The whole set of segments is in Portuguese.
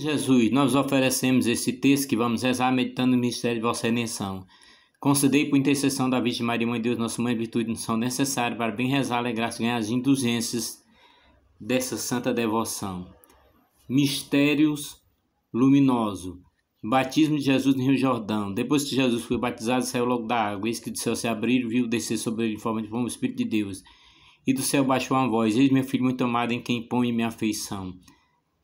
Jesus, nós oferecemos esse texto que vamos rezar meditando no mistério de vossa redenção. Concedei por intercessão da Virgem Maria, Mãe de Deus, nossa mãe, virtude e são necessárias para bem rezar, alegrar-se, ganhar as indulgências dessa santa devoção. Mistérios luminoso. Batismo de Jesus no Rio Jordão. Depois que Jesus foi batizado, saiu logo da água. Eis que do céu se abriu, viu descer sobre ele em forma de fogo o Espírito de Deus. E do céu baixou uma voz: Eis meu filho muito amado, em quem põe minha afeição.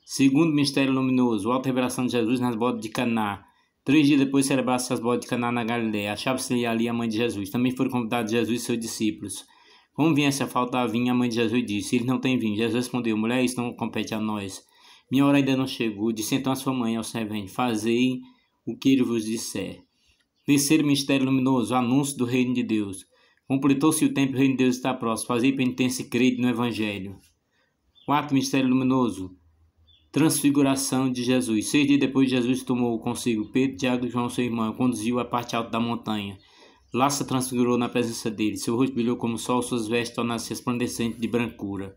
Segundo mistério luminoso, alta revelação de Jesus nas bodas de Caná. Três dias depois celebrasse as bodas de Caná na Galiléia. Achava-se ali a mãe de Jesus. Também foram convidados Jesus e seus discípulos. Como vinha a faltar vinho, a mãe de Jesus disse, "Ele não tem vinho. Jesus respondeu, mulher, isso não compete a nós. Minha hora ainda não chegou. Disse então a sua mãe ao servente, fazei o que ele vos disser. Terceiro mistério luminoso, anúncio do reino de Deus. Completou-se o tempo, o reino de Deus está próximo. Fazei penitência e crede no evangelho. Quarto mistério luminoso, transfiguração de Jesus. Seis dias depois, Jesus tomou consigo Pedro, Tiago e João, seu irmão, e conduziu a parte alta da montanha. Lá se transfigurou na presença dele. Seu rosto brilhou como o sol, suas vestes tornaram-se resplandecentes de brancura.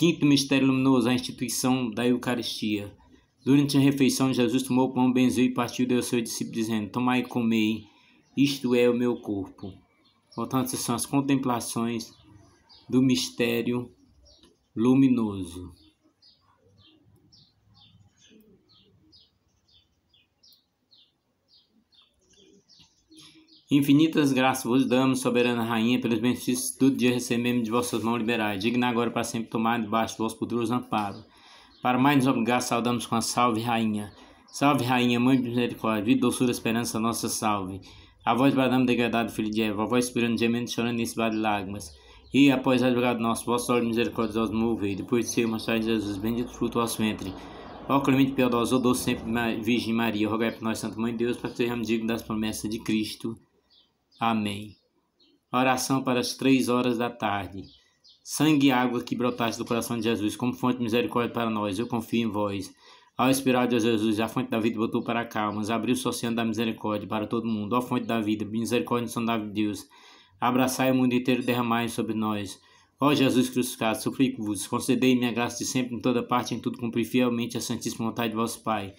Quinto mistério luminoso, a instituição da Eucaristia. Durante a refeição, Jesus tomou o pão, benzeu e partiu deu aos seus discípulos, dizendo, Tomai e comei, isto é o meu corpo. Portanto, essas são as contemplações do mistério luminoso. Infinitas graças vos damos, soberana rainha, pelos benefícios do dia recebemos de vossas mãos liberais. Digna agora para sempre tomar debaixo do vosso poderoso amparo. Para mais nos obrigar, saudamos com a salve, rainha. Salve, rainha, mãe de misericórdia, vida, doçura, esperança, nossa salve. A vós, badamos degradado, filho de Eva, a vós, esperando, gemendo, chorando nesse bar de lágrimas. E, após a advogado nosso, vosso olho misericordioso mover, depois de ser mostrado Jesus, bendito fruto do vosso ventre. Ó clemente piedoso, doce sempre Virgem Maria, rogai por nós, Santa Mãe de Deus, para que sejamos dignos das promessas de Cristo. Amém. Oração para as três horas da tarde. Sangue e água que brotaste do coração de Jesus, como fonte de misericórdia para nós, eu confio em vós. Ao espiral de Jesus, a fonte da vida botou para cá, mas abriu o oceano da misericórdia para todo mundo. Ó fonte da vida, misericórdia insondável de Deus, abraçai o mundo inteiro e derramai sobre nós. Ó Jesus crucificado, suplico-vos, concedei-me a graça de sempre, em toda parte, em tudo, cumprir fielmente a santíssima vontade de vosso Pai.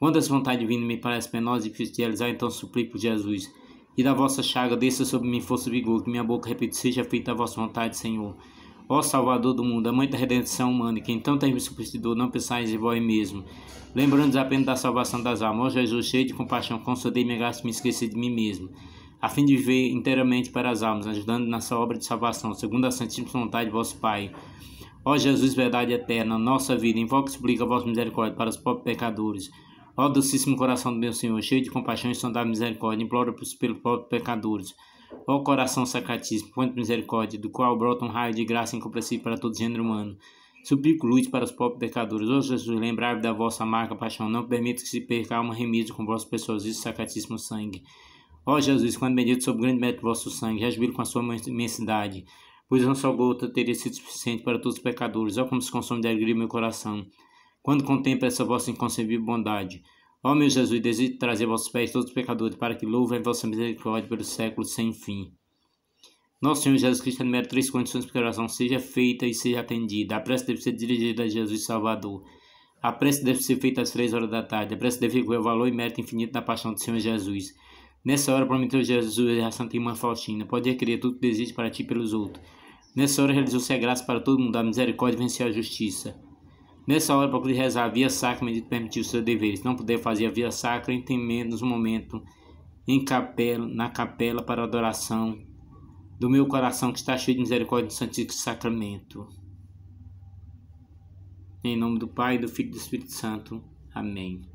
Quando essa vontade divina me parece penosa e difícil de realizar, então suplico Jesus e da vossa chaga desça sobre mim força e vigor, que minha boca repita, seja feita a vossa vontade, Senhor. Ó Salvador do mundo, a mãe da redenção humana, que então tem me superstidor, não pensais em vós mesmo. Lembrando-vos apenas da salvação das almas, ó Jesus, cheio de compaixão, concedei-me a graça me esquecer de mim mesmo, a fim de viver inteiramente para as almas, ajudando nessa obra de salvação, segundo a santíssima vontade de vosso Pai. Ó Jesus, verdade eterna, nossa vida, invoca e explica a vossa misericórdia para os pobres pecadores, Ó docíssimo coração do meu Senhor, cheio de compaixão e sondado misericórdia, imploro por pelo pobre pecadores. Ó coração sacratíssimo, fonte de misericórdia, do qual brota um raio de graça incompreensível para todo gênero humano. Suplico luz para os pobres pecadores. Ó Jesus, lembrar vos da vossa marca paixão, não permita que se perca uma remídio com vosso preciosíssimo é sacratíssimo sangue. Ó Jesus, quando medito sob o grande mérito do vosso sangue, jazbilo com a sua imensidade, pois não só gota teria sido suficiente para todos os pecadores. Ó como se consome de alegria meu coração quando contempla essa vossa inconcebível bondade. Ó meu Jesus, desejo trazer a vossos pés todos os pecadores, para que louvem vossa misericórdia pelos séculos sem fim. Nosso Senhor Jesus Cristo enumera três condições para que a oração seja feita e seja atendida. A prece deve ser dirigida a Jesus Salvador. A prece deve ser feita às três horas da tarde. A prece deve ver o valor e mérito infinito da paixão do Senhor Jesus. Nessa hora prometeu Jesus a Santa Irmã Faustina. Pode requerer tudo que deseja para ti e pelos outros. Nessa hora realizou-se a graça para todo mundo. A misericórdia venceu a justiça. Nessa hora, procure rezar via sacra, medito permitir os seus deveres. Se não puder fazer a via sacra, menos um momento em capela, na capela para adoração do meu coração que está cheio de misericórdia do Santíssimo Sacramento. Em nome do Pai, do Filho e do Espírito Santo. Amém.